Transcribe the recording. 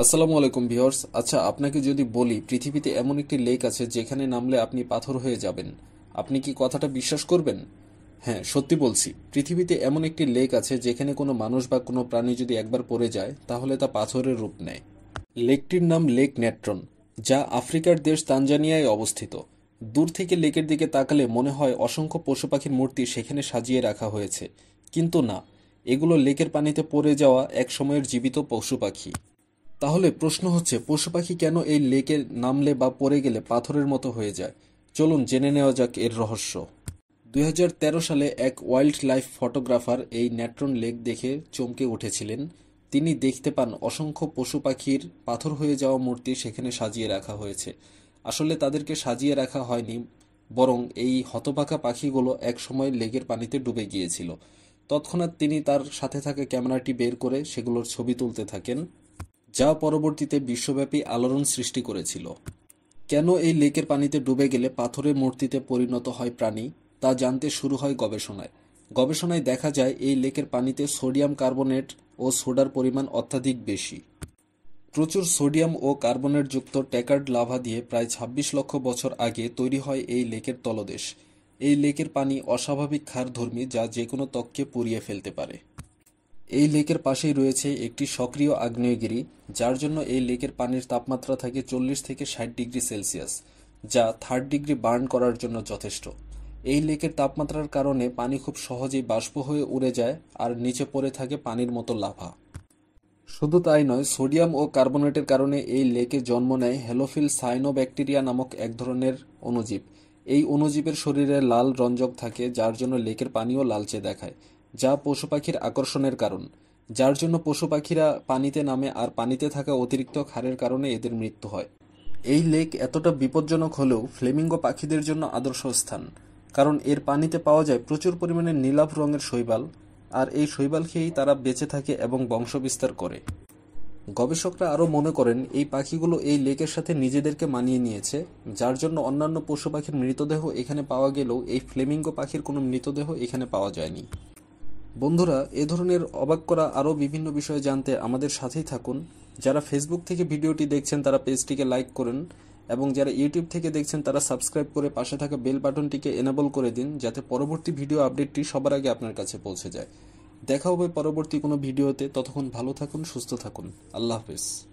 আসসালামু আলাইকুম ভিওর্স আচ্ছা আপনাকে যদি বলি পৃথিবীতে এমন একটি লেক আছে যেখানে নামলে আপনি পাথর হয়ে যাবেন আপনি কি কথাটা বিশ্বাস করবেন হ্যাঁ সত্যি বলছি পৃথিবীতে এমন একটি লেক আছে যেখানে কোনো মানুষ বা কোনো প্রাণী যদি একবার পড়ে যায় তাহলে তা পাথরের রূপ নেয় লেকটির নাম লেক ন্যাট্রন যা আফ্রিকার দেশ তানজানিয়ায় অবস্থিত দূর থেকে লেকের দিকে তাকালে মনে হয় অসংখ্য পশু পাখির মূর্তি সেখানে সাজিয়ে রাখা হয়েছে কিন্তু না এগুলো লেকের পানিতে পড়ে যাওয়া এক সময়ের জীবিত পশু পাখি তাহলে প্রশ্ন হচ্ছে পশু পাখি কেন এই লেকে নামলে বা পড়ে গেলে পাথরের মতো হয়ে যায় চলুন জেনে নেওয়া যাক এর রহস্য দু সালে এক ওয়াইল্ড লাইফ ফটোগ্রাফার এই ন্যাট্রন লেক দেখে চমকে উঠেছিলেন তিনি দেখতে পান অসংখ্য পশু পাখির পাথর হয়ে যাওয়া মূর্তি সেখানে সাজিয়ে রাখা হয়েছে আসলে তাদেরকে সাজিয়ে রাখা হয়নি বরং এই হতপাকা পাখিগুলো এক সময় লেকের পানিতে ডুবে গিয়েছিল তৎক্ষণাৎ তিনি তার সাথে থাকা ক্যামেরাটি বের করে সেগুলোর ছবি তুলতে থাকেন যা পরবর্তীতে বিশ্বব্যাপী আলোড়ন সৃষ্টি করেছিল কেন এই লেকের পানিতে ডুবে গেলে পাথরের মূর্তিতে পরিণত হয় প্রাণী তা জানতে শুরু হয় গবেষণায় গবেষণায় দেখা যায় এই লেকের পানিতে সোডিয়াম কার্বনেট ও সোডার পরিমাণ অত্যাধিক বেশি প্রচুর সোডিয়াম ও কার্বনেটযুক্ত ট্যাকার্ড লাভা দিয়ে প্রায় ২৬ লক্ষ বছর আগে তৈরি হয় এই লেকের তলদেশ এই লেকের পানি অস্বাভাবিক ক্ষারধর্মী যা যে কোনো ত্বককে পুড়িয়ে ফেলতে পারে এই লেকের পাশেই রয়েছে একটি সক্রিয় আগ্নেয়গিরি যার জন্য এই লেকের পানির তাপমাত্রা থাকে চল্লিশ থেকে ষাট ডিগ্রি সেলসিয়াস যা থার্ড ডিগ্রি বার্ন করার জন্য যথেষ্ট এই লেকের তাপমাত্রার কারণে পানি খুব সহজেই বাষ্প হয়ে উড়ে যায় আর নিচে পড়ে থাকে পানির মতো লাভা শুধু তাই নয় সোডিয়াম ও কার্বনেটের কারণে এই লেকে জন্ম নেয় হেলোফিল সাইনোব্যাকটেরিয়া নামক এক ধরনের অণুজীব এই অণুজীবের শরীরে লাল রঞ্জক থাকে যার জন্য লেকের পানিও লালচে দেখায় যা পশু পাখির আকর্ষণের কারণ যার জন্য পশু পাখিরা পানিতে নামে আর পানিতে থাকা অতিরিক্ত ক্ষারের কারণে এদের মৃত্যু হয় এই লেক এতটা বিপজ্জনক হলেও ফ্লেমিঙ্গো পাখিদের জন্য আদর্শ স্থান কারণ এর পানিতে পাওয়া যায় প্রচুর পরিমাণে নীলাভ রঙের শৈবাল আর এই শৈবাল খেয়েই তারা বেঁচে থাকে এবং বংশবিস্তার করে গবেষকরা আরও মনে করেন এই পাখিগুলো এই লেকের সাথে নিজেদেরকে মানিয়ে নিয়েছে যার জন্য অন্যান্য পশু পাখির মৃতদেহ এখানে পাওয়া গেলেও এই ফ্লেমিঙ্গো পাখির কোনো মৃতদেহ এখানে পাওয়া যায়নি বন্ধুরা এ ধরনের অবাক করা আরও বিভিন্ন বিষয়ে জানতে আমাদের সাথেই থাকুন যারা ফেসবুক থেকে ভিডিওটি দেখছেন তারা পেজটিকে লাইক করেন এবং যারা ইউটিউব থেকে দেখছেন তারা সাবস্ক্রাইব করে পাশে থাকা বেল বাটনটিকে এনেবল করে দিন যাতে পরবর্তী ভিডিও আপডেটটি সবার আগে আপনার কাছে পৌঁছে যায় দেখা হবে পরবর্তী কোনো ভিডিওতে ততক্ষণ ভালো থাকুন সুস্থ থাকুন আল্লাহ হাফেজ